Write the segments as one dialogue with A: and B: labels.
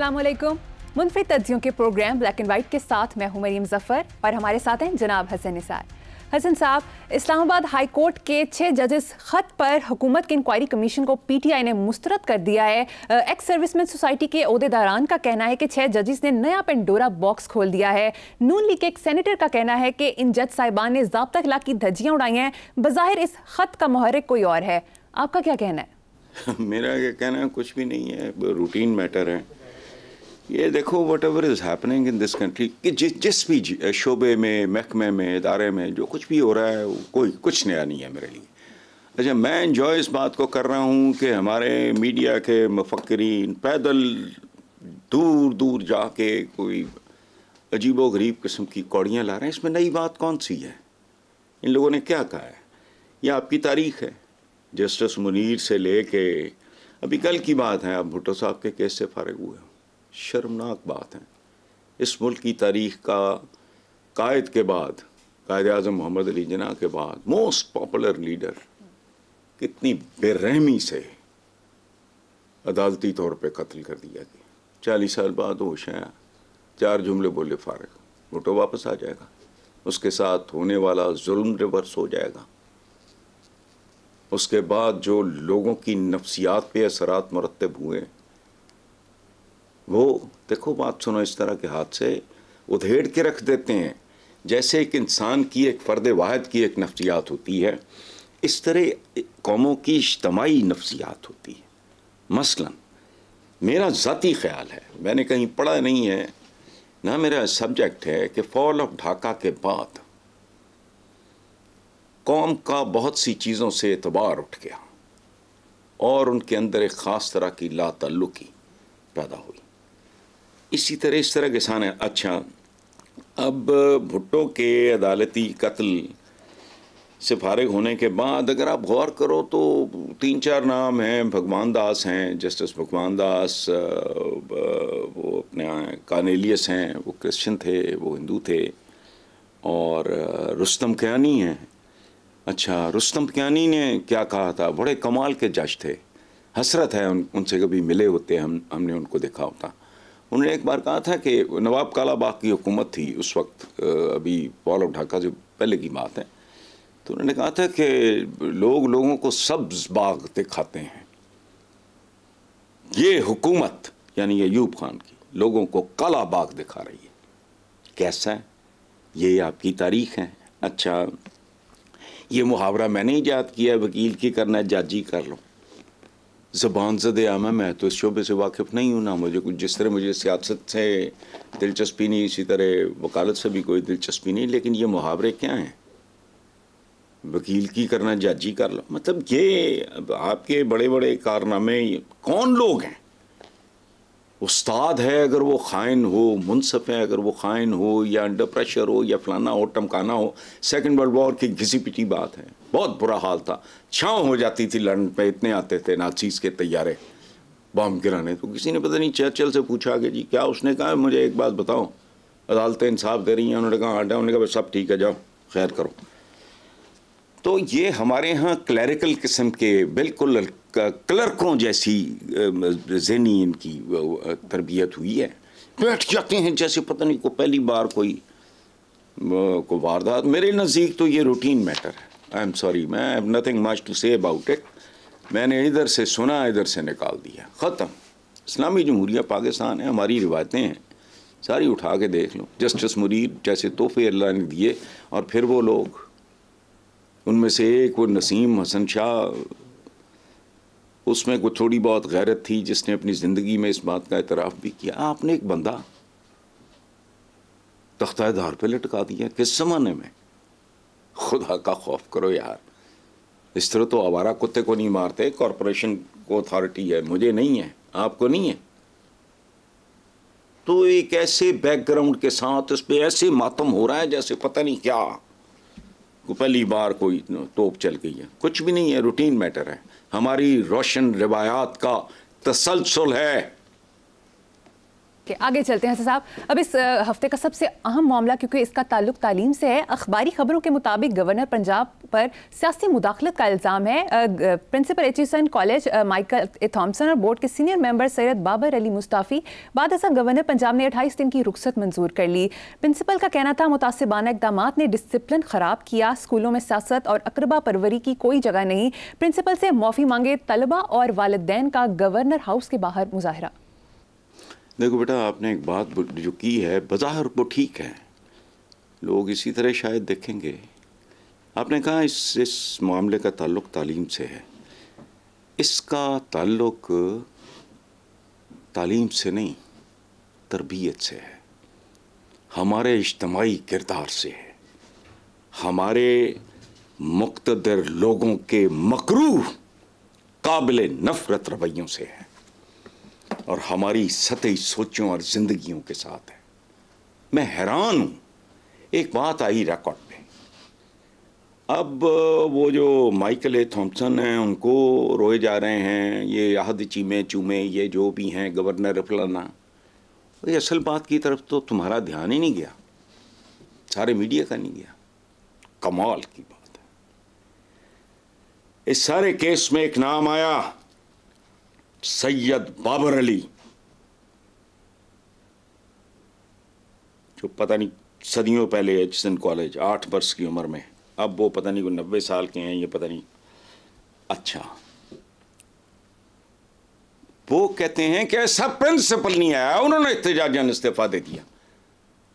A: असलम मुनफी तजियों के programme black and white के साथ मैं हूं मरीम जफ़र और हमारे साथ हैं जनाब हसन निसार हसन साहब इस्लामाबाद हाई कोर्ट के छः जजेस ख़त पर हुकूमत के इंक्वायरी कमीशन को पीटीआई ने मुस्तरद कर दिया है एक्स सर्विसमैन सोसाइटी के अहदेदारान का कहना है कि छः जजेस ने नया पेंडोरा बॉक्स खोल दिया है नून लीग के एक सेनेटर का कहना है कि इन जज साहिबान ने जबता खिलाफ की धज्जियाँ उड़ाई हैं बाहिर इस ख़त का महरक कोई और है आपका क्या कहना
B: है मेरा ये कहना कुछ भी नहीं है रूटीन मैटर है ये देखो whatever is happening in this country कि जिस जिस भी शोबे में महकमे में इदारे में जो कुछ भी हो रहा है कोई कुछ नया नहीं है मेरे लिए अच्छा मैं इन्जॉय इस बात को कर रहा हूँ कि हमारे मीडिया के मफक्रीन पैदल दूर दूर जा के कोई अजीबो गरीब किस्म की कौड़ियाँ ला रहे हैं इसमें नई बात कौन सी है इन लोगों ने क्या कहा है यह आपकी तारीख है जस्टिस मुनीर से ले के अभी कल की बात है आप भुट्टो साहब के केस से फारग हुए शर्मनाक बात है इस मुल्क की तारीख का कायद के बाद कायद अजम मोहम्मद अली जना के बाद मोस्ट पॉपुलर लीडर कितनी बेरहमी से अदालती तौर पे कत्ल कर दिया गया चालीस साल बाद होश आया चार जुमले बोले फारग वोटो वापस आ जाएगा उसके साथ होने वाला जुल्म रिवर्स हो जाएगा उसके बाद जो लोगों की नफ्सियात पे असरात मरतब हुए वो देखो बात सुनो इस तरह के हाथ से उधेड़ के रख देते हैं जैसे एक इंसान की एक फ़र्द वाहद की एक नफ्सियात होती है इस तरह कौमों की इज्तमाही नफ्सियात होती है मसलन मेरा ज़ाती ख्याल है मैंने कहीं पढ़ा नहीं है ना मेरा सब्जेक्ट है कि फॉल ऑफ ढाका के बाद कौम का बहुत सी चीज़ों से एतबार उठ गया और उनके अंदर एक ख़ास तरह की लातल्लुकी पैदा हुई इसी तरह इस तरह किसान है अच्छा अब भुट्टो के अदालती कत्ल से फारग होने के बाद अगर आप गौर करो तो तीन चार नाम हैं भगवान दास हैं जस्टिस भगवान दास वो अपने कानेलियस हैं वो क्रिश्चियन थे वो हिंदू थे और रुस्तम क्यानी हैं अच्छा रुस्तम क्यानी ने क्या कहा था बड़े कमाल के जज थे हसरत है उन उनसे कभी मिले होते हम हमने उनको देखा होता उन्होंने एक बार कहा था कि नवाब कालाबाग की हुकूमत थी उस वक्त अभी वॉल ऑफ ढाका से पहले की बात है तो उन्होंने कहा था कि लोग लोगों को सब्ज बाग दिखाते हैं ये हुकूमत यानी यूब खान की लोगों को काला बाग दिखा रही है कैसा है ये आपकी तारीख है अच्छा ये मुहावरा मैंने ही याद किया वकील की करना जज ही कर लो ज़बान जद है मैं तो इस शोबे से वाकिफ़ नहीं हूँ ना मुझे कुछ जिस तरह मुझे सियासत से दिलचस्पी नहीं इसी तरह वकालत से भी कोई दिलचस्पी नहीं लेकिन ये मुहावरे क्या हैं वकील की करना जाजी कर लो मतलब ये आपके बड़े बड़े कारनामे कौन लोग हैं उस्ताद है अगर वो खाइन हो मुनसफ है अगर वो खाइन हो या अंडर प्रेशर हो या फलाना हो टमकाना हो सेकेंड वर्ल्ड वॉर की घिसी पिटी बात है बहुत बुरा हाल था छाँव हो जाती थी लंडन पे इतने आते थे नाचीज़ के तैयारे बम गिराने तो किसी ने पता नहीं चर्चल से पूछा कि जी क्या उसने कहा मुझे एक बात बताओ अदालतें इंसाफ दे रही हैं उन्होंने कहा आटा हाँ, उन्होंने कहा सब ठीक है जाओ खैर करो तो ये हमारे यहाँ क्लैरिकल किस्म के बिल्कुल क्लर्कों जैसी जहनी इनकी तरबियत हुई है बैठ जाते हैं जैसे पता नहीं को पहली बार कोई को वारदात मेरे नज़दीक तो ये रूटीन मैटर है आई एम सॉरी मैं have nothing much to say about it मैंने इधर से सुना इधर से निकाल दिया ख़त्म इस्लामी जमहूरिया पाकिस्तान है हमारी रिवायतें हैं सारी उठा के देख लो जस्टिस मुरीद जैसे तोहफे अल्लाह ने दिए और फिर वो लोग उनमें से एक वो नसीम हसन शाह उसमें को थोड़ी बहुत गैरत थी जिसने अपनी ज़िंदगी में इस बात का एतराफ़ भी किया आपने एक बंदा तख्ता धार पर लटका दिया किस ज़माने में खुदा का खौफ करो यार इस तरह तो आवारा कुत्ते को नहीं मारते कॉरपोरेशन को अथॉरिटी है मुझे नहीं है आपको नहीं है तो एक ऐसे बैकग्राउंड के साथ उस पर ऐसे मातम हो रहा है जैसे पता नहीं क्या को पहली बार कोई तोप चल गई है कुछ भी नहीं है रूटीन मैटर है हमारी रोशन रवायात का तसलसल है
A: ओके आगे चलते हैं साहब अब इस हफ्ते का सबसे अहम मामला क्योंकि इसका ताल्लुक तालीम से है अखबारी खबरों के मुताबिक गवर्नर पंजाब पर सियासी मुदाखलत का इल्ज़ाम है principal Aitchison college Michael A Thomson और बोर्ड के सीनियर मेंबर सैयद बाबर अली मुस्ताफ़ी बाद असा गवर्नर पंजाब ने अट्ठाईस दिन की रुख्सत मंजूर कर ली प्रिंसिपल का कहना था मुतासिबाना इकदाम ने डिसिप्लिन ख़राब किया स्कूलों में सियासत और अकरबा परवरी की कोई जगह नहीं प्रिंसिपल से माफ़ी मांगे तलबा और वालदेन का गवर्नर हाउस के बाहर मुजाहरा
B: देखो बेटा आपने एक बात जो की है बाज़ार वो ठीक है लोग इसी तरह शायद देखेंगे आपने कहा इस इस मामले का ताल्लुक तालीम से है इसका ताल्लुक तालीम से नहीं तरबियत से है हमारे इज्तमाही किरदार से है हमारे मुक्तदर लोगों के मकरू काबिल नफ़रत रवैयों से है और हमारी सतही सोचों और जिंदगियों के साथ है मैं हैरान हूं एक बात आई रिकॉर्ड पे अब वो जो माइकल ए थॉम्पसन हैं उनको रोए जा रहे हैं ये अहद चीमे चूमे ये जो भी हैं गवर्नर फलाना ये असल बात की तरफ तो तुम्हारा ध्यान ही नहीं गया सारे मीडिया का नहीं गया कमाल की बात है इस सारे केस में एक नाम आया सैयद बाबर अली जो पता नहीं सदियों पहले एचसन कॉलेज आठ वर्ष की उम्र में अब वो पता नहीं को नब्बे साल के हैं ये पता नहीं अच्छा वो कहते हैं कि ऐसा प्रिंसिपल नहीं आया उन्होंने इतजाजन इस्तीफा दे दिया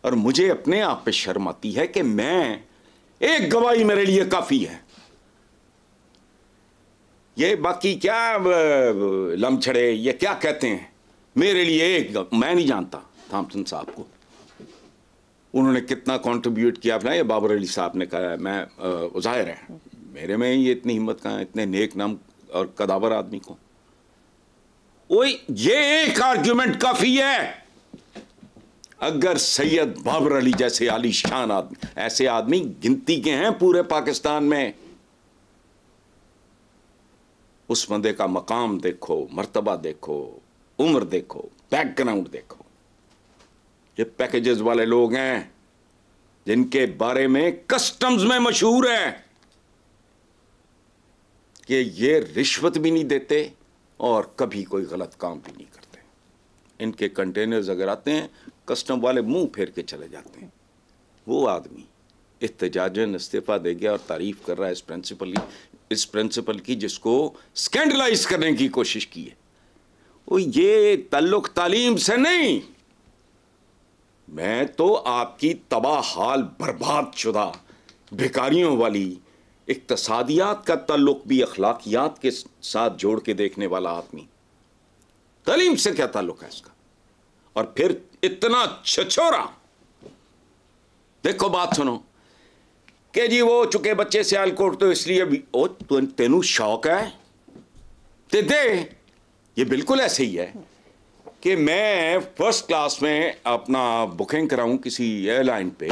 B: और मुझे अपने आप पे शर्म आती है कि मैं एक गवाही मेरे लिए काफ़ी है ये बाकी क्या लमछड़े ये क्या कहते हैं मेरे लिए एक मैं नहीं जानता थामसन साहब को उन्होंने कितना कंट्रीब्यूट किया अपना ये बाबर अली साहब ने कहा मैं जाहिर है मेरे में ही इतनी हिम्मत कहाँ इतने नेक नाम और कदावर आदमी को ओ ये एक आर्ग्यूमेंट काफी है अगर सैयद बाबर अली जैसे आलीशान आदमी ऐसे आदमी गिनती के हैं पूरे पाकिस्तान में उस बंदे का मकाम देखो मर्तबा देखो उम्र देखो बैकग्राउंड देखो ये पैकेजेस वाले लोग हैं जिनके बारे में कस्टम्स में मशहूर है कि ये रिश्वत भी नहीं देते और कभी कोई गलत काम भी नहीं करते इनके कंटेनर्स अगर आते हैं कस्टम वाले मुंह फेर के चले जाते हैं वो आदमी इतजाजन इस्तीफ़ा दे गया और तारीफ़ कर रहा है इस प्रिंसिपल इस प्रिंसिपल की जिसको स्कैंडलाइज करने की कोशिश की है वो ये तल्लुक तालीम से नहीं मैं तो आपकी तबाह हाल बर्बाद शुदा भिकारियों वाली इकतसादियात का तल्लुक भी अखलाकियात के साथ जोड़ के देखने वाला आदमी तलीम से क्या ताल्लुक है इसका और फिर इतना छछोरा देखो बात सुनो कि जी वो चुके बच्चे सियालकोट तो इसलिए भी ओ तेनू शौक है ते दे ये बिल्कुल ऐसे ही है कि मैं फर्स्ट क्लास में अपना बुकिंग कराऊं किसी एयरलाइन पे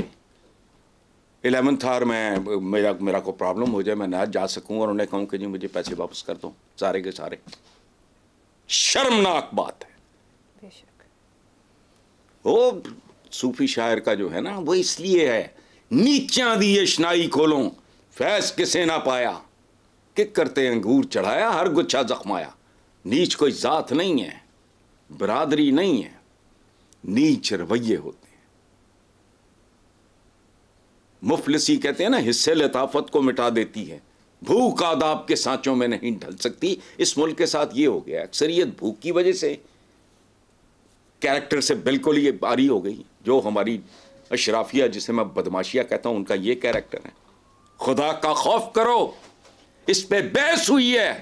B: एलेवंथ थार में मेरा मेरा को प्रॉब्लम हो जाए मैं ना जा सकूं और उन्हें कहूं कि जी मुझे पैसे वापस कर दो सारे के सारे शर्मनाक बात है वो सूफी शायर का जो है ना वो इसलिए है नीचा दिए शनाई खोलों फैस किसे ना पाया कि करते अंगूर चढ़ाया हर गुच्छा जख्माया नीच कोई जात नहीं है बरादरी नहीं है नीच रवैये होते हैं मुफलसी कहते हैं ना हिस्से लताफत को मिटा देती है भूख आदाब के सांचों में नहीं ढल सकती इस मुल्क के साथ ये हो गया अक्सरियत भूख की वजह से कैरेक्टर से बिल्कुल ये बारी हो गई जो हमारी अशराफिया जिसे मैं बदमाशिया कहता हूं उनका यह कैरेक्टर है खुदा का खौफ करो इस पे बहस हुई है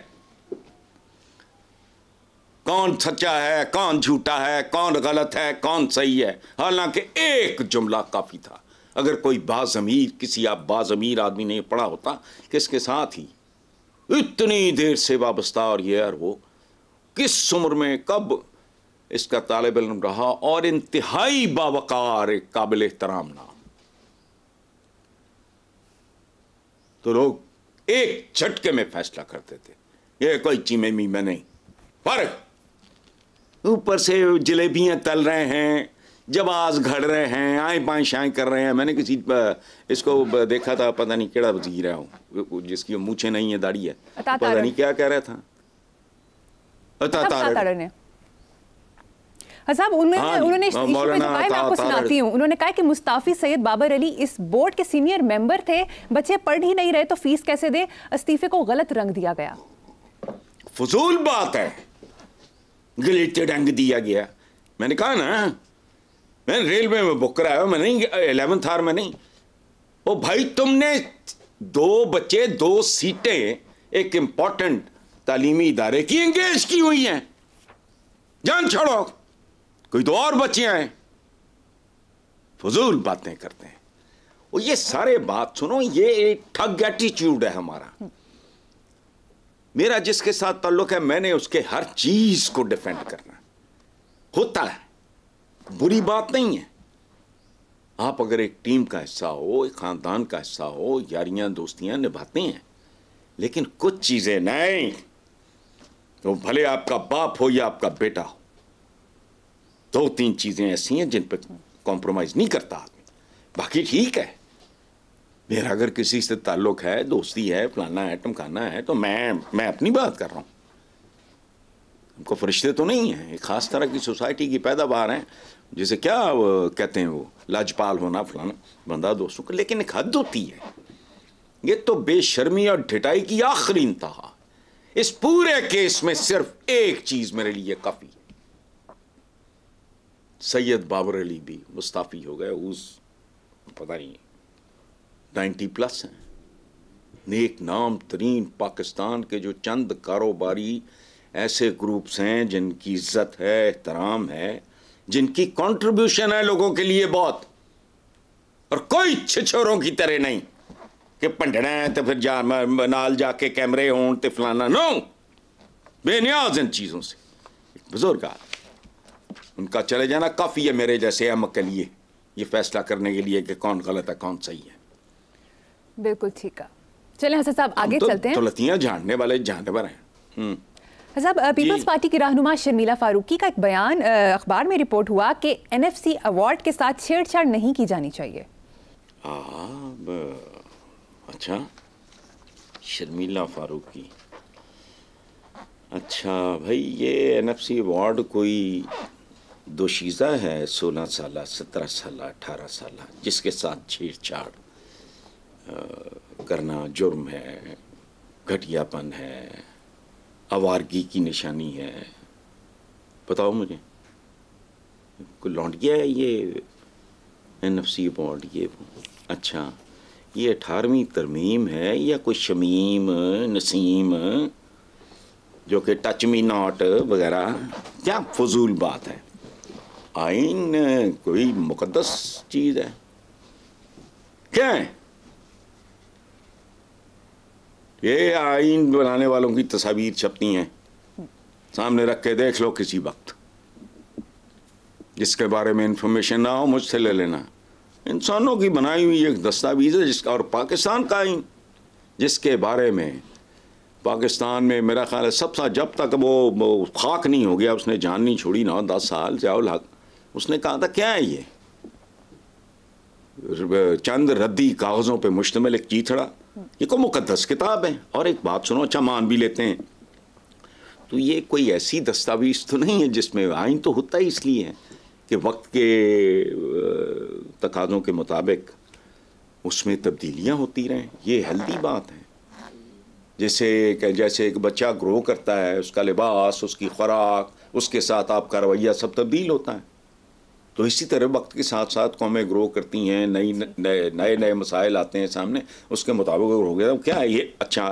B: कौन सच्चा है कौन झूठा है कौन गलत है कौन सही है हालांकि एक जुमला काफ़ी था अगर कोई बाज़मीर किसी आप बाज़मीर आदमी ने पढ़ा होता कि इसके साथ ही इतनी देर से वाबस्ता और ये और वो किस उम्र में कब इसका तालब इलम रहा और इंतहाई बावकार काबिल एहतराम नाम तो लोग एक झटके में फैसला करते थे ये कोई चीमे मीमे नहीं पर ऊपर से जलेबियां तल रहे हैं जवाज घड़ रहे हैं आए बाएँ शाएँ कर रहे हैं मैंने किसी इसको देखा था पता नहीं केड़ा वजीर है जिसकी मूछे नहीं है दाढ़ी है पता नहीं क्या कह रहा था तारे, तारे
A: साहब उन्होंने हाँ उन्होंने मैं आपको सुनाती हूँ उन्होंने कहा कि मुस्ताफी सैयद बाबर अली इस बोर्ड के सीनियर मेंबर थे बच्चे पढ़ ही नहीं रहे तो फीस कैसे दे इस्तीफे को गलत रंग दिया गया
B: फजूल बात है गलेटे रंग दिया गया मैंने कहा ना मैंने रेलवे में बुक कराया मैं नहीं एलेवंथ आर में नहीं ओ भाई तुमने दो बच्चे दो सीटें एक इंपॉर्टेंट तालीमी इदारे की एंगेज की हुई हैं जान छोड़ो कोई तो और बच्चे हैं फजूल बातें करते हैं और ये सारे बात सुनो ये एक ठग एटीट्यूड है हमारा मेरा जिसके साथ ताल्लुक है मैंने उसके हर चीज को डिफेंड करना होता है बुरी बात नहीं है आप अगर एक टीम का हिस्सा हो एक खानदान का हिस्सा हो यारियां दोस्तियां निभाते हैं लेकिन कुछ चीजें नहीं तो भले आपका बाप हो या आपका बेटा हो दो तीन चीज़ें ऐसी हैं जिन पर कॉम्प्रोमाइज़ नहीं करता आदमी बाकी ठीक है मेरा अगर किसी से ताल्लुक है दोस्ती है फलाना है टमकाना है तो मैं मैं अपनी बात कर रहा हूँ हमको फरिश्ते तो नहीं है ख़ास तरह की सोसाइटी की पैदावार है जिसे क्या कहते हैं वो लाजपाल होना फलाना बंदा दोस्तों का लेकिन एक हद होती है ये तो बेशर्मी और ढिटाई की आखिरी इंतहा इस पूरे केस में सिर्फ एक चीज़ मेरे लिए काफ़ी है सैयद बाबर अली भी मुस्ताफ़ी हो गए उस पता नहीं नाइन्टी प्लस हैं नेक नाम तरीन पाकिस्तान के जो चंद कारोबारी ऐसे ग्रुप्स हैं जिनकी इज्जत है एहतराम है जिनकी कंट्रीब्यूशन है लोगों के लिए बहुत और कोई छिछोरों की तरह नहीं कि पंडना है तो फिर जा नाल जाके कैमरे हों तो फलाना नो बेनियाज इन चीज़ों से बुजुर्ग आदमी उनका चले जाना काफ़ी है मेरे जैसे अहमक के लिए ये फैसला करने के लिए कि कौन गलत है कौन सही है
A: बिल्कुल ठीक है चले हसन साहब आगे तो, चलते हैं गलतियाँ
B: जानने वाले जानवर हैं हम्म।
A: साहब पीपल्स पार्टी की रहनुमा शर्मिला फारूकी का एक बयान अखबार में रिपोर्ट हुआ कि एनएफसी अवार्ड के साथ छेड़छाड़ नहीं की जानी चाहिए
B: आ, अच्छा शर्मिला फारूकी अच्छा भाई ये एनएफसी अवार्ड कोई दोशीज़ा है सोलह साल सत्रह साल अठारह साल जिसके साथ छेड़छाड़ करना जुर्म है घटियापन है आवारगी की निशानी है बताओ मुझे कोई लौट गया है ये एन एफ सी बॉन्ड ये अच्छा ये अठारहवीं तरमीम है या कोई शमीम नसीम जो कि टच मी नॉट वगैरह क्या फजूल बात है आइन कोई मुकदस चीज़ है क्या है ये आइन बनाने वालों की तस्वीर छपती हैं सामने रख के देख लो किसी वक्त जिसके बारे में इंफॉर्मेशन ना हो मुझसे ले लेना इंसानों की बनाई हुई एक दस्तावेज़ है जिसका और पाकिस्तान का आइन जिसके बारे में पाकिस्तान में मेरा ख्याल है सबसे जब तक वो, वो खाक नहीं हो गया उसने जान नहीं छोड़ी ना दस साल जाओ हक उसने कहा था क्या है ये चंद रद्दी कागज़ों पे मुश्तमिल एक चीथड़ा ये को मुकदस किताब है और एक बात सुनो अच्छा मान भी लेते हैं तो ये कोई ऐसी दस्तावेज तो नहीं है जिसमें आइन तो होता ही इसलिए है कि वक्त के तकाज़ों के मुताबिक उसमें तब्दीलियाँ होती रहें ये हेल्दी बात है जैसे जैसे एक बच्चा ग्रो करता है उसका लिबास उसकी खुराक उसके साथ आपका रवैया सब तब्दील होता है तो इसी तरह वक्त के साथ साथ कौमें ग्रो करती हैं नई नए नए मसाइल आते हैं सामने उसके मुताबिक हो गया क्या ये अच्छा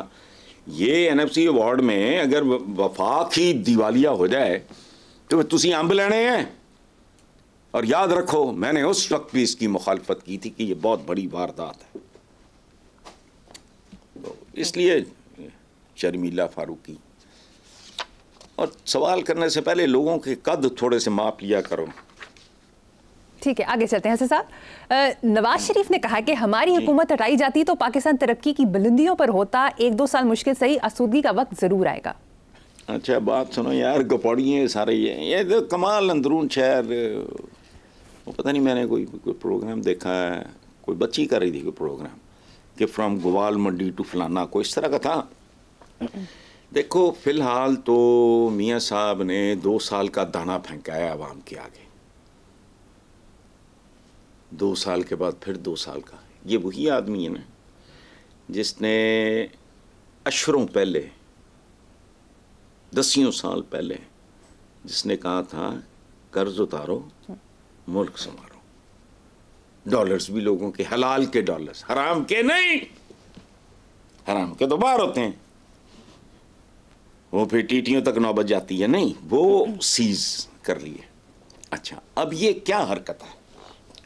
B: ये एन एफ सी अवार्ड में अगर वफाक ही दिवालिया हो जाए तो तुम अंब लेने हैं और याद रखो मैंने उस वक्त भी इसकी मुखालफत की थी कि ये बहुत बड़ी वारदात है तो इसलिए शर्मीला फारूकी और सवाल करने से पहले लोगों के कद थोड़े से माप लिया करो
A: ठीक है आगे चलते हैं साहब नवाज शरीफ ने कहा कि हमारी हुकूमत हटाई जाती तो पाकिस्तान तरक्की की बुलंदियों पर होता एक दो साल मुश्किल सही आसूदगी का वक्त ज़रूर आएगा
B: अच्छा बात सुनो यार गपौड़िए सारे ये ये तो कमाल अंदरून शहर पता नहीं मैंने कोई कोई प्रोग्राम देखा है कोई बच्ची कर रही थी कोई प्रोग्राम कि फ्रॉम गोवाल मंडी टू फलाना कोई इस तरह का था देखो फिलहाल तो मियाँ साहब ने दो साल का दाना फेंकाया आवाम के आगे दो साल के बाद फिर दो साल का ये वही आदमी है ना जिसने अशरों पहले दसियों साल पहले जिसने कहा था कर्ज उतारो मुल्क संवारो डॉलर्स भी लोगों के हलाल के डॉलर्स हराम के नहीं हराम के तो बाहर होते हैं वो फिर टीटियों तक नौबत जाती है नहीं वो सीज कर लिए अच्छा अब ये क्या हरकत है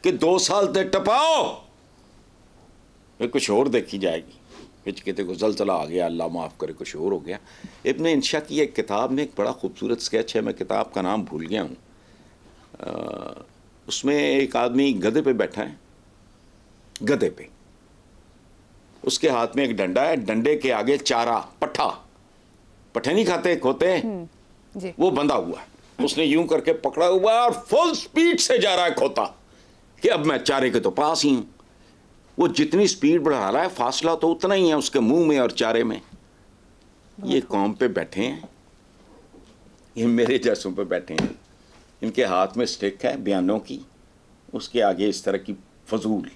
B: कि दो साल तक टपाओ ਇਹ ਕੁਝ ਹੋਰ ਦੇਖੀ ਜਾएगी ਵਿੱਚ ਕਿਤੇ ਕੋ आ गया अल्लाह माफ करे कुछ और हो गया इबन इंशा की एक किताब में एक बड़ा खूबसूरत स्केच है मैं किताब का नाम भूल गया हूँ उसमें एक आदमी गधे पे बैठा है गधे पे उसके हाथ में एक डंडा है डंडे के आगे चारा पट्ठा पट्ठे नहीं खाते खोते हम्म, वो बंधा हुआ है उसने यूं करके पकड़ा हुआ है और फुल स्पीड से जा रहा है खोता कि अब मैं चारे के तो पास ही हूँ वो जितनी स्पीड बढ़ा रहा है फासला तो उतना ही है उसके मुंह में और चारे में ये कौम पे बैठे हैं ये मेरे जैसों पे बैठे हैं इनके हाथ में स्टिक है बयानों की उसके आगे इस तरह की फजूल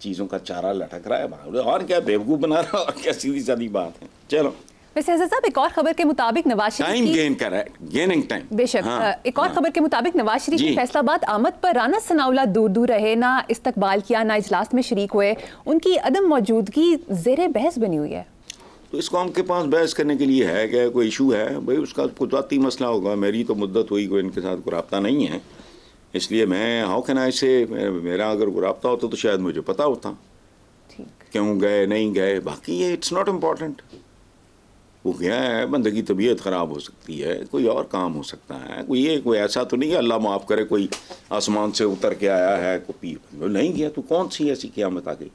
B: चीज़ों का चारा लटक रहा है और क्या बेवकूफ़ बना रहा है और क्या सीधी सादी बात है चलो
A: नवाज शरीफ हाँ, हाँ। आमद पर राना दूर दूर रहे ना इस्तकबाल किया ना इजलास में शरीक हुए उनकी अदम मौजूदगी जेर बहस बनी हुई है
B: तो इस कौम के पास बहस करने के लिए है क्या कोई इशू है भाई उसका कुदरती मसला होगा मेरी तो मुद्दत हुई कोई इनके साथ नहीं है इसलिए मैं हाउ कैन आई से मेरा अगर रबता होता तो शायद मुझे पता होता क्यों गए नहीं गए बाकी ये इट्स नॉट इम्पॉर्टेंट वो क्या है बंदे की तबीयत ख़राब हो सकती है कोई और काम हो सकता है कोई ये कोई ऐसा तो नहीं है अल्लाह माफ़ करे कोई आसमान से उतर के आया है कोई पी नहीं गया तो कौन सी ऐसी क्यामत आ गई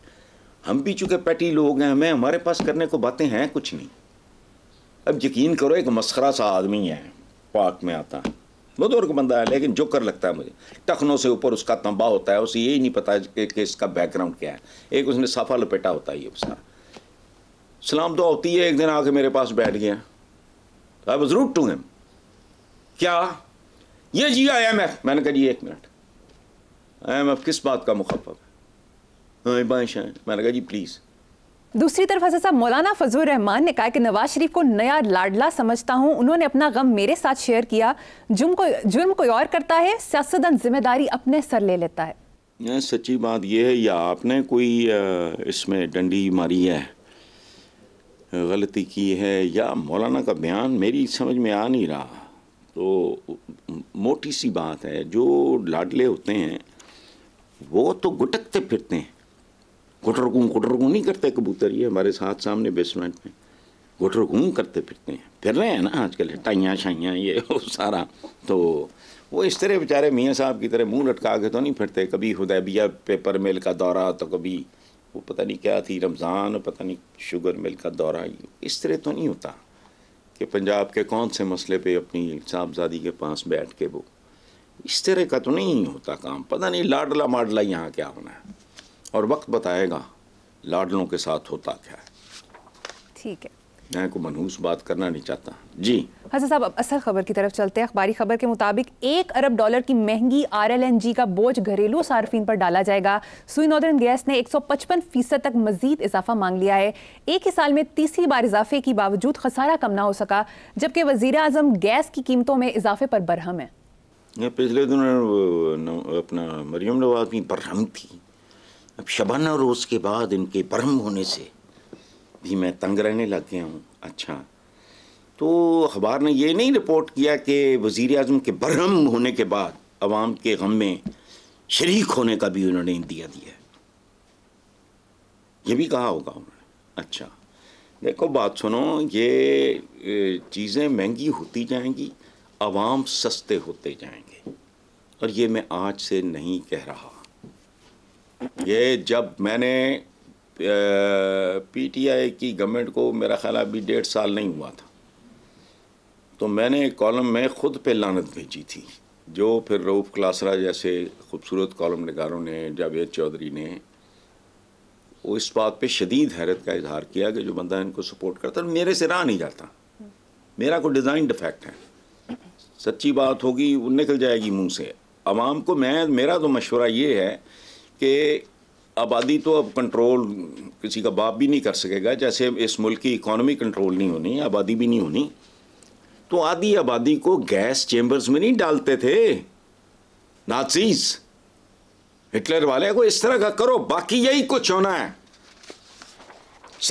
B: हम भी चूँकि पैटी लोग हैं हमें हमारे पास करने को बातें हैं कुछ नहीं अब यकीन करो एक मस्करा सा आदमी है पार्क में आता है बुजुर्ग बंदा है लेकिन जो कर लगता है मुझे टखनों से ऊपर उसका तंबा होता है उसे यही नहीं पता कि इसका बैकग्राउंड क्या है एक उसने साफा लपेटा होता है ये उसका सलाम तो होती है एक दिन आके मेरे पास बैठ गया I was rude to him क्या ये जी आई एम एफ मैंने कहा जी एक मिनट आई एम एफ किस बात का मुखब है हाँ, मैंने कहा जी प्लीज़
A: दूसरी तरफ हजर साहब मौलाना फजल रहमान ने कहा कि नवाज शरीफ को नया लाडला समझता हूँ उन्होंने अपना गम मेरे साथ शेयर किया जुर्म को जुर्म कोई और करता है सियासतदान जिम्मेदारी अपने सर ले लेता है
B: हाँ, सच्ची बात यह है या आपने कोई इसमें डंडी मारी है गलती की है या मौलाना का बयान मेरी समझ में आ नहीं रहा तो मोटी सी बात है जो लाडले होते हैं वो तो गुटकते फिरते हैं गुटरगूँ गुटरगूँ नहीं करते कबूतर ये हमारे साथ सामने बेसमेंट में गुटरगूँ करते फिरते हैं फिर रहे हैं ना आजकल टाइयाँ शाइयाँ ये वो सारा तो वो इस तरह बेचारे मियाँ साहब की तरह मुंह लटका के तो नहीं फिरते कभी हुदैबिया पेपर मेल का दौरा तो कभी वो पता नहीं क्या थी रमज़ान पता नहीं शुगर मिल का दौरा इस तरह तो नहीं होता कि पंजाब के कौन से मसले पे अपनी साहबजादी के पास बैठ के वो इस तरह का तो नहीं होता काम पता नहीं लाडला माडला यहाँ क्या होना है और वक्त बताएगा लाडलों के साथ होता क्या है ठीक है मैं को मनहूस बात करना नहीं चाहता जी
A: हसन साहब अब असल खबर की तरफ चलते हैं अखबारी खबर के मुताबिक एक अरब डॉलर की महंगी आरएलएनजी का बोझ घरेलू सार्फिन पर डाला जाएगा सुई नॉर्दर्न गैस ने 155 फीसद तक मजीद इजाफा मांग लिया है एक ही साल में तीसरी बार इजाफे के बावजूद खसारा कम ना हो सका जबकि वजीर अजम गैस की कीमतों में इजाफे पर बरहम है
B: पिछले दिनों अपना मरियम नवाज की बरहम थी अब शबाना रोज़ के बाद इनके बरहम होने से भी मैं तंग रहने लग गया हूँ अच्छा तो अखबार ने ये नहीं रिपोर्ट किया कि वज़ी अजम के बरहम होने के बाद अवाम के गम में शरीक होने का भी उन्होंने दिया दिया ये भी कहा होगा उन्होंने अच्छा देखो बात सुनो ये चीज़ें महंगी होती जाएंगी आवाम सस्ते होते जाएंगे और ये मैं आज से नहीं कह रहा ये जब मैंने पीटीआई की गवर्नमेंट को मेरा ख्याल अभी डेढ़ साल नहीं हुआ था तो मैंने एक कॉलम में ख़ुद पे लानत भेजी थी जो फिर रऊफ़ क्लासरा जैसे खूबसूरत कॉलम नगारों ने जावेद चौधरी ने वो इस बात पे शदीद हैरत का इजहार किया कि जो बंदा इनको सपोर्ट करता है मेरे से रहा नहीं जाता मेरा को डिज़ाइन डिफेक्ट है सच्ची बात होगी वो निकल जाएगी मुंह से आवाम को मैं मेरा तो मशवरा ये है कि आबादी तो अब कंट्रोल किसी का बाप भी नहीं कर सकेगा जैसे इस मुल्क की इकोनॉमी कंट्रोल नहीं होनी आबादी भी नहीं होनी तो आधी आबादी को गैस चेंबर्स में नहीं डालते थे नाचीज हिटलर वाले को इस तरह का करो बाकी यही कुछ होना है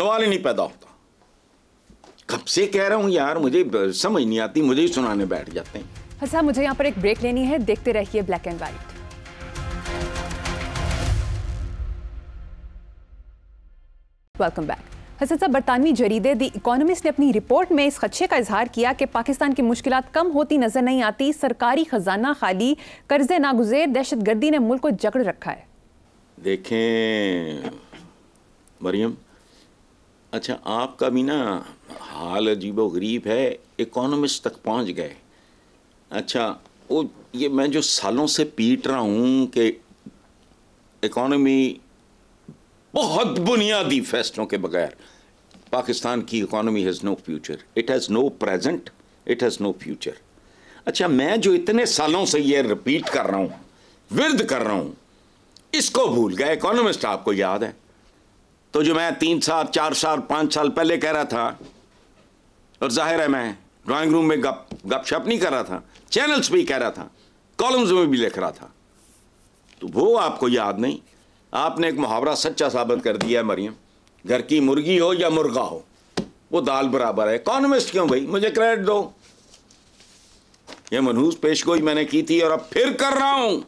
B: सवाल ही नहीं पैदा होता कब से कह रहा हूं यार मुझे समझ नहीं आती मुझे ही सुनाने बैठ जाते हैं
A: हंसा मुझे यहाँ पर एक ब्रेक लेनी है देखते रहिए black and white welcome back Hasan साहब बरतानवी जरीदे द इकोनॉमिस्ट ने अपनी रिपोर्ट में इस खदशे का इजहार किया कि पाकिस्तान की मुश्किल कम होती नजर नहीं आती सरकारी खजाना खाली कर्ज नागुजेर दहशत गर्दी ने मुल्क को जकड़ रखा है
B: देखें मरियम अच्छा आपका भी ना हाल अजीब गरीब है इकोनॉमिस्ट तक पहुंच गए अच्छा वो ये मैं जो सालों से पीट रहा हूँ कि इकोनॉमी बहुत बुनियादी फैसलों के बगैर पाकिस्तान की economy has no future it has no present it has no future अच्छा मैं जो इतने सालों से ये रिपीट कर रहा हूँ विरद कर रहा हूँ इसको भूल गया इकोनॉमिस्ट आपको याद है तो जो मैं तीन साल चार साल पाँच साल पहले कह रहा था और जाहिर है मैं ड्राइंग रूम में गप गप नहीं कर रहा था चैनल्स भी कह रहा था कॉलम्स में भी लिख रहा था तो वो आपको याद नहीं आपने एक मुहावरा सच्चा साबित कर दिया है मरियम घर की मुर्गी हो या मुर्गा हो वो दाल बराबर है इकोनमिस्ट क्यों भाई मुझे क्रेडिट दो ये मनहूस पेश मैंने की थी और अब फिर कर रहा हूं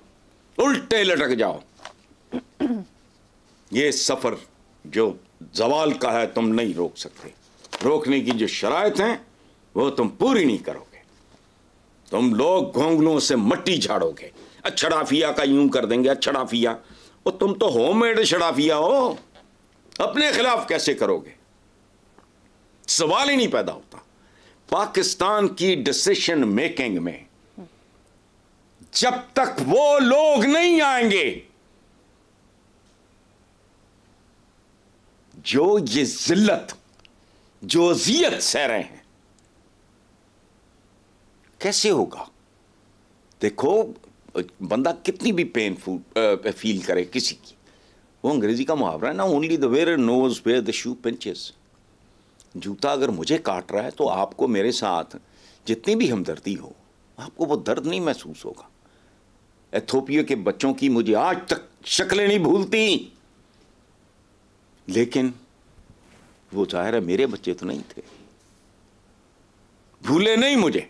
B: उल्टे लटक जाओ ये सफर जो जवाल का है तुम नहीं रोक सकते रोकने की जो शरात हैं वो तुम पूरी नहीं करोगे तुम लोग घोंगलों से मट्टी झाड़ोगे अच्छड़ाफिया का यूं कर देंगे अच्छाफिया और तुम तो होम मेड शराफिया हो अपने खिलाफ कैसे करोगे सवाल ही नहीं पैदा होता पाकिस्तान की डिसीशन मेकिंग में जब तक वो लोग नहीं आएंगे जो ये जिल्लत जो अजियत सह रहे हैं कैसे होगा देखो बंदा कितनी भी पेनफुल फील करे किसी की वो अंग्रेज़ी का मुहावरा है ना only the wearer knows where the shoe pinches जूता अगर मुझे काट रहा है तो आपको मेरे साथ जितनी भी हमदर्दी हो आपको वो दर्द नहीं महसूस होगा एथोपिया के बच्चों की मुझे आज तक शक्लें नहीं भूलती लेकिन वो जाहिर है मेरे बच्चे तो नहीं थे भूले नहीं मुझे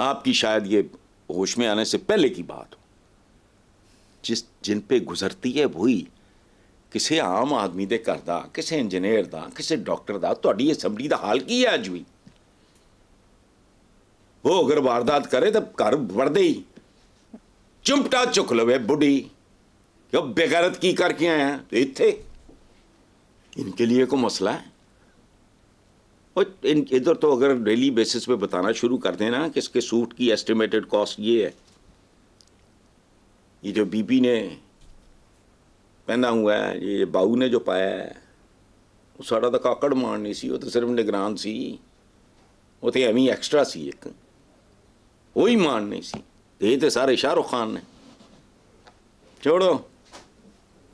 B: आपकी शायद ये होश में आने से पहले की बात हो जिस जिन पे गुजरती है वही किसी आम आदमी के घर का किसी इंजीनियर का किसी डॉक्टर का थोड़ी असंबली का हाल की है अज भी वो अगर वारदात करे तो घर बढ़ते ही चुमटा चुक लवे बुढ़ी क्यों बेगैरत की करके आया तो इतने इनके लिए को मसला है और इन इधर तो अगर डेली बेसिस पे बताना शुरू कर देना कि इसके सूट की एस्टिमेटेड कॉस्ट ये है ये जो बीबी ने पहना हुआ है ये बाऊ ने जो पाया है वो साड़ा तो काकड़ मार नहीं सी वो तो सिर्फ निगरान सी वो तो एवं एक्स्ट्रा सी एक वो ही मान नहीं सी ये तो सारे शाहरुख खान ने छोड़ो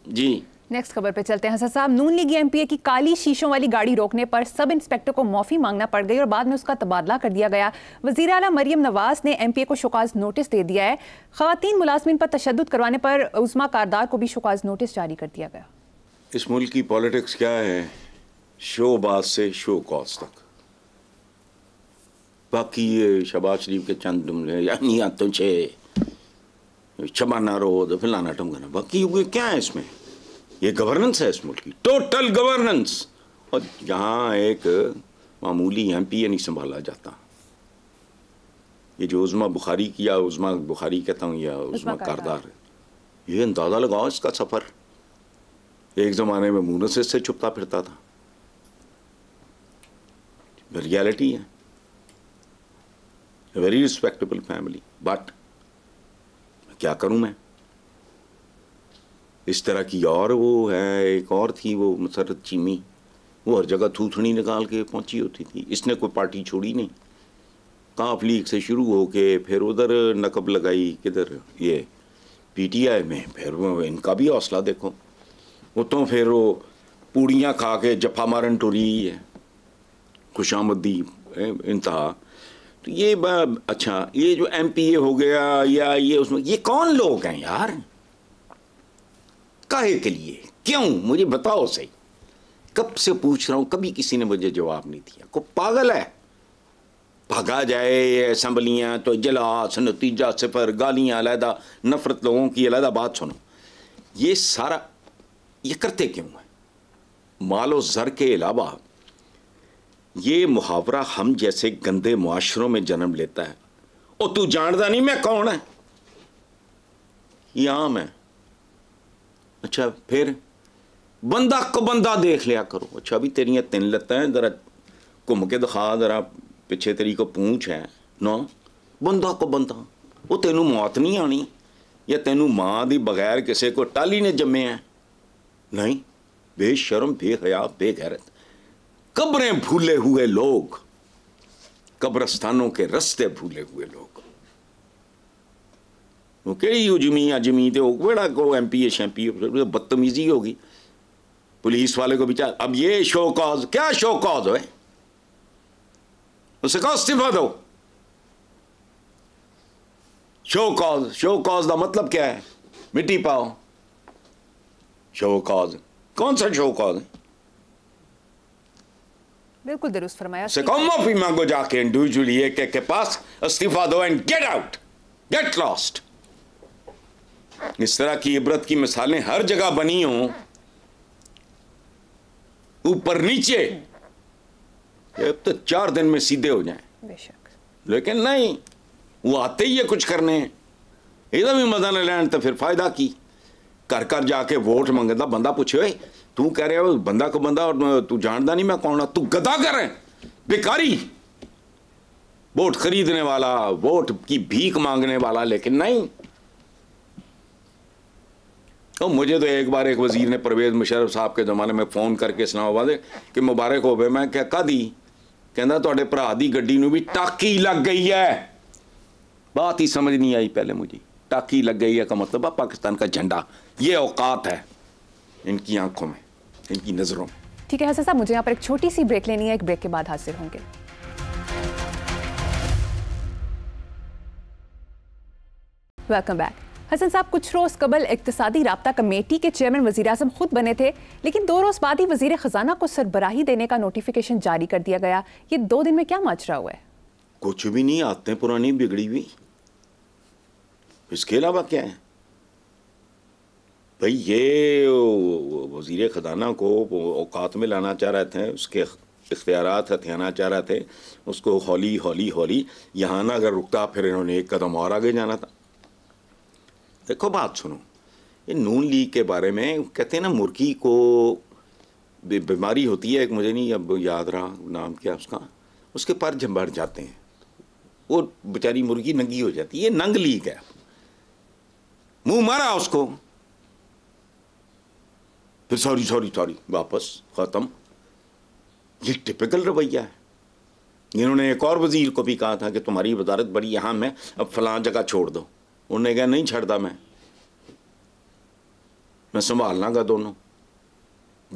A: जी नेक्स्ट खबर पे चलते हैं हसन साहब नून लीगी एमपीए की काली शीशों वाली गाड़ी रोकने पर सब इंस्पेक्टर को माफ़ी मांगना पड़ गई और बाद में उसका तबादला कर दिया गया वजीर अला मरीम नवाज ने एमपीए को शोकाज नोटिस दे दिया है खातन मुलाजमिन पर तशद करवाने पर उस्मा कारदार को भी शोकाज नोटिस जारी कर दिया गया
B: इस मुल्क की पॉलिटिक्स क्या है शो बाज से शो कॉज तक बाकी ये शबाज शरीफ के चंद जुमले यानी रो तो फिलाना टमगाना बाकी क्या है इसमें ये गवर्नेंस है इस मुल्क की टोटल गवर्नेंस और यहाँ एक मामूली एम पी नहीं संभाला जाता ये जो उज़मा बुखारी किया उज़मा बुखारी कहता हूँ या उज़मा कारदार ये अंदाज़ा लगाओ इसका सफ़र एक ज़माने में मुनस से छुपता फिरता था रियलिटी है वेरी रिस्पेक्टेबल फैमिली बट क्या करूँ मैं इस तरह की और वो है एक और थी वो मसरत चीमी वो हर जगह थूथनी निकाल के पहुंची होती थी इसने कोई पार्टी छोड़ी नहीं काफ लीग से शुरू हो के फिर उधर नकब लगाई किधर ये पीटीआई में फिर इनका भी हौसला देखो वो तो फिर वो पूड़ियाँ खा के जफा मारन टोरी है खुशामदी इंतहा तो ये अच्छा ये जो एम पी ए हो गया या ये उसमें ये कौन लोग हैं यार काहे के लिए क्यों मुझे बताओ सही कब से पूछ रहा हूं कभी किसी ने मुझे जवाब नहीं दिया को पागल है भगा जाए असम्बलियां तो जलास नतीजा सिफर गालियां अलहदा नफरत लोगों की अलहदा बात सुनो ये सारा ये करते क्यों है मालो ज़र के अलावा ये मुहावरा हम जैसे गंदे मुआशरों में जन्म लेता है और तू जानता नहीं मैं कौन है ये आम है अच्छा फिर बंदा को बंदा देख लिया करो अच्छा भी तेरिया तीन लत्ता हैं ज़रा घूम के दिखा ज़रा पिछे तेरी को पूछ है ना बंदा को बंदा वो तेनू मौत नहीं आनी या तेनों माँ की बगैर किसी को टाली ने जमे है नहीं बेशर्म बेहया बेगैरत कब्रें भूले हुए लोग कब्रस्तानों के रस्ते भूले हुए लोग ਕਿਹੜੀ ਉਹ ਜ਼ਮੀਨ ਆ ਜ਼ਮੀਨ ਤੇ ਉਹ ਕਿਹੜਾ ਕੋ ਐਮਪੀ ਸ਼ੈਂਪੀ बदतमीजी होगी पुलिस वाले को बिचार अब ये शो कॉज क्या शो कॉज है उसे कहो इस्तीफा दो शो कॉज शो कॉज का मतलब क्या है मिट्टी पाओ शो कॉज कौन सा शो कॉज है
A: बिल्कुल दुरुस्त फरमाया से कहो माफी
B: मांगो जाके इंडिविजुअली एक एक के पास इस्तीफा दो and get out get lost इस तरह की इबरत की मिसालें हर जगह बनी हों ऊपर नीचे अब तो चार दिन में सीधे हो जाए लेकिन नहीं वो आते ही है कुछ करने हैं ਇਹਦਾ ਵੀ ਮਜ਼ਾ ਨਾ ਲੈਣ ਤਾਂ ਫਿਰ ਫਾਇਦਾ ਕੀ ਘਰ ਘਰ ਜਾ ਕੇ ਵੋਟ ਮੰਗਦਾ ਬੰਦਾ ਪੁੱਛੇ ਓਏ बंदा ਕਹਿ ਰਿਹਾ ਬੰਦਾ ਕੋ ਬੰਦਾ ਔਰ ਤੂੰ ਜਾਣਦਾ ਨਹੀਂ ਮੈਂ ਕੌਣ ਆ बेकारी वोट खरीदने वाला वोट की भीख मांगने वाला लेकिन नहीं तो मुझे तो एक बार एक वजीर ने परवेज़ मुशरफ साहब के ज़माने में फ़ोन करके इस्लामाबाद कि मुबारक हो मैं क्या कदी कहना थोड़े तो ਦੀ की ਨੂੰ भी टाकी लग गई है बात ही समझ नहीं आई पहले मुझे टाकी लग गई है का मतलब है पाकिस्तान का झंडा ये औकात है इनकी आंखों में इनकी नज़रों में
A: ठीक है हसन साहब मुझे यहाँ पर एक छोटी सी ब्रेक लेनी है एक ब्रेक के बाद हाजिर होंगे वेलकम बैक हसन साहब कुछ रोज़ कबल इकतसादी रबता कमेटी के चेयरमैन वजी अजम खुद बने थे लेकिन दो रोज़ बाद ही वजीर ख़जाना को सरबराही देने का नोटिफिकेशन जारी कर दिया गया ये दो दिन में क्या रहा हुआ है
B: कुछ भी नहीं आते पुरानी बिगड़ी हुई इसके अलावा क्या है भाई ये वजीर ख़जाना को औकात में लाना चाह रहे थे उसके इख्तियार हथियाना चाह रहे थे उसको हौली हौली हौली यहाँ ना अगर रुकता फिर इन्होंने एक कदम और आगे जाना था देखो बात सुनो ये नून लीग के बारे में कहते हैं ना मुर्गी को बीमारी होती है एक मुझे नहीं अब याद रहा नाम क्या उसका उसके पर झंबड़ जाते हैं वो बेचारी मुर्गी नंगी हो जाती है ये नंग लीग है मुंह मारा उसको फिर सॉरी सॉरी सॉरी वापस ख़त्म ये टिपिकल रवैया है इन्होंने एक और वजीर को भी कहा था कि तुम्हारी वजारत बड़ी अहम है अब फलां जगह छोड़ दो उन्हें कहा नहीं छड़ता मैं मैं संभाल लांगा दोनों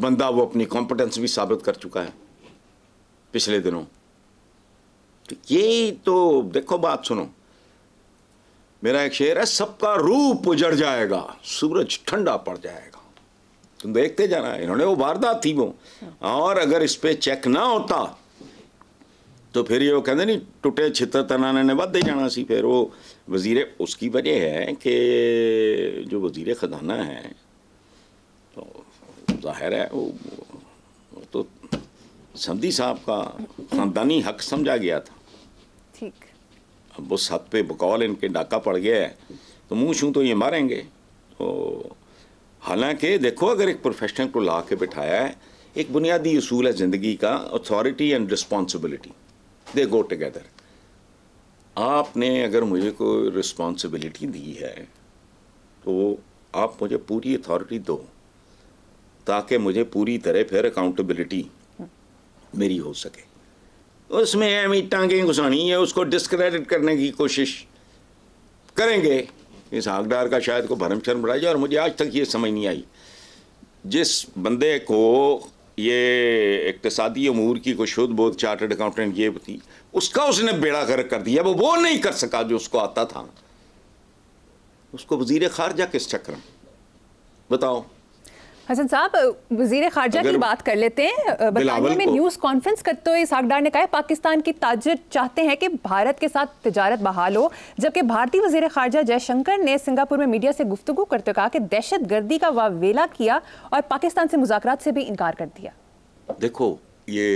B: बंदा वो अपनी कॉम्पिटेंस भी साबित कर चुका है पिछले दिनों तो ये तो देखो बात सुनो मेरा एक शेर है सबका रूप उजड़ जाएगा सूरज ठंडा पड़ जाएगा तुम देखते जाना इन्होंने वो वारदात थी वो और अगर इस पर चेक ना होता तो फिर ये वो कहते नहीं टूटे छित्र तनाने ने वादे जाना सी फिर वो वज़ी उसकी वजह है कि जो वज़ी ख़जाना है तो ज़ाहिर है वो, वो तो समी साहब का ख़ानदानी हक समझा गया था ठीक अब उस हक पे बकौल इनके डाका पड़ गया है तो मुँह छूँ तो ये मारेंगे तो हालांकि देखो अगर एक प्रोफेशनल को ला के बिठाया है एक बुनियादी असूल है ज़िंदगी का authority and responsibility they go together आपने अगर मुझे कोई रिस्पॉन्सिबिलिटी दी है तो आप मुझे पूरी अथॉरिटी दो ताकि मुझे पूरी तरह फिर अकाउंटेबिलिटी मेरी हो सके उसमें हम टांगें घुसानी है उसको डिस्क्रेडिट करने की कोशिश करेंगे इस आगडार का शायद को भरम शर्म बढ़ा जाए और मुझे आज तक ये समझ नहीं आई जिस बंदे को ये इकतसादी अमूर की कुछ शुद्ध बोध चार्टर्ड अकाउंटेंट ये थी उसका उसने बेड़ा गर्क कर दिया वो वो नहीं कर सका जो उसको आता था उसको वजीर खारजा किस चक्र में बताओ
A: हसन साहब वजीर खारजा की बात कर लेते हैं बताने में न्यूज़ कॉन्फ्रेंस करते हुए साकदार ने कहा पाकिस्तान की ताजर चाहते हैं कि भारत के साथ तजारत बहाल हो जबकि भारतीय वजीर खारजा जयशंकर ने सिंगापुर में मीडिया से गुफ्तु करते हुए कहा कि दहशत गर्दी का वावेला किया और पाकिस्तान से मुजाकर से भी इनकार कर दिया
B: देखो ये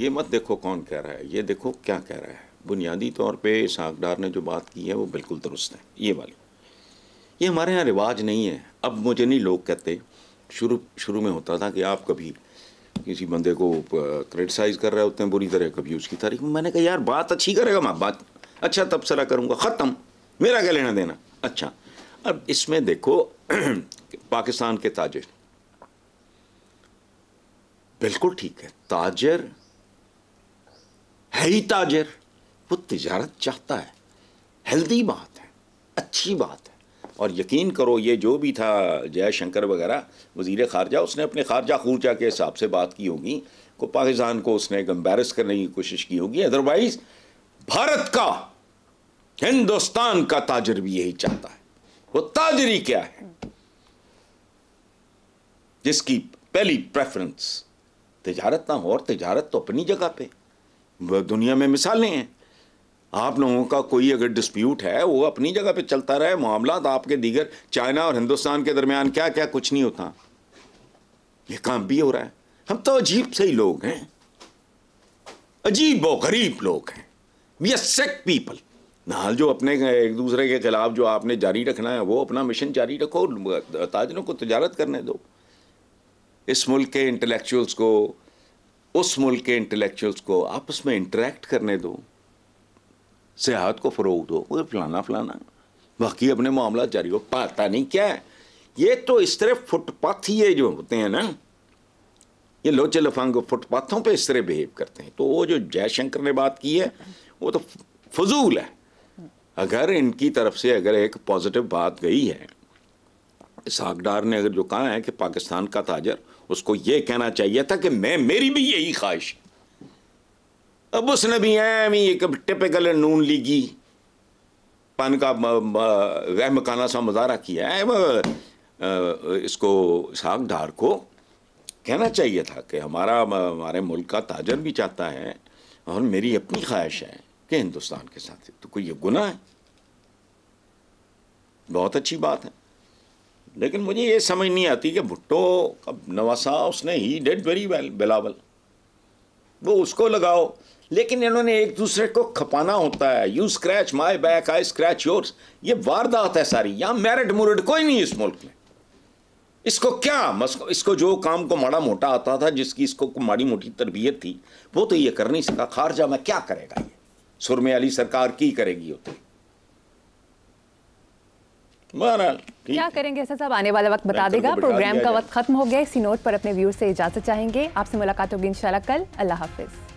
B: ये मत देखो कौन कह रहा है ये देखो क्या कह रहा है बुनियादी तौर पे डार ने जो बात की है वो बिल्कुल दुरुस्त है ये वाली ये हमारे यहाँ रिवाज नहीं है अब मुझे नहीं लोग कहते शुरू शुरू में होता था कि आप कभी किसी बंदे को क्रिटिसाइज़ कर रहे होते हैं बुरी तरह कभी उसकी तारीफ में मैंने कहा यार बात अच्छी करेगा मैं बात अच्छा तबसरा करूँगा ख़त्म मेरा क्या लेना देना अच्छा अब इसमें देखो पाकिस्तान के ताजर बिल्कुल ठीक है ताजर है ही ताजर वो तजारत चाहता है हेल्दी बात है अच्छी बात है और यकीन करो ये जो भी था जयशंकर वगैरह वजीर खारजा उसने अपने खारजा खूर्जा के हिसाब से बात की होगी को पाकिस्तान को उसने गम्बेरस करने की कोशिश की होगी अदरवाइज भारत का हिंदुस्तान का ताजर भी यही चाहता है वो ताजरी क्या है जिसकी पहली प्रेफरेंस तजारत ना हो और तजारत तो अपनी जगह पे दुनिया में मिसाल नहीं है आप लोगों का कोई अगर डिस्प्यूट है वो अपनी जगह पे चलता रहे मामला आपके दीगर चाइना और हिंदुस्तान के दरमियान क्या क्या कुछ नहीं होता ये काम भी हो रहा है हम तो अजीब से ही लोग हैं अजीब व गरीब लोग हैं वी आर सेक पीपल नाल जो अपने एक दूसरे के खिलाफ जो आपने जारी रखना है वो अपना मिशन जारी रखो ताजरों को तजारत करने दो इस मुल्क के इंटेलेक्चुअल्स को उस मुल्क के इंटेलेक्चुअल्स को आपस में इंटरेक्ट करने दो सियाहत को फ़रोग दो वो फलाना फलाना बाकी अपने मामला जारी हो पाता नहीं क्या है ये तो इस तरह फुटपाथ ही है जो होते हैं ना ये लोचे लफांग फुटपाथों पे इस तरह बिहेव करते हैं तो वो जो जयशंकर ने बात की है वो तो फजूल है अगर इनकी तरफ से अगर एक पॉजिटिव बात गई है इसाकडार ने अगर जो कहा है कि पाकिस्तान का ताजर उसको यह कहना चाहिए था कि मैं मेरी भी यही ख्वाहिश अब उसने भी एम ही एक टिपिकल नून लीगी पान का मकाना सा मजारा किया है इसको साग धार को कहना चाहिए था कि हमारा हमारे मुल्क का ताजर भी चाहता है और मेरी अपनी ख्वाहिश है कि हिंदुस्तान के साथ तो कोई ये गुना है बहुत अच्छी बात है लेकिन मुझे ये समझ नहीं आती कि भुट्टो का नवासा उसने ही डेड वेरी वेल बिलावल वो उसको लगाओ लेकिन इन्होंने एक दूसरे को खपाना होता है you scratch my back I scratch yours ये वारदात है सारी यहाँ मेरिट मुरिट कोई नहीं इस मुल्क में इसको क्या मस्को इसको जो काम को माड़ा मोटा आता था जिसकी इसको माड़ी मोटी तरबियत थी वो तो ये कर नहीं सका खारजा में क्या करेगा ये सुरमे अली सरकार की करेगी होती क्या
A: करेंगे ऐसा सब आने वाला वक्त बता देगा तो प्रोग्राम का वक्त खत्म हो गया इसी नोट पर अपने व्यूर से इजाजत चाहेंगे आपसे मुलाकात होगी इंशाल्लाह कल अल्लाह हाफिज़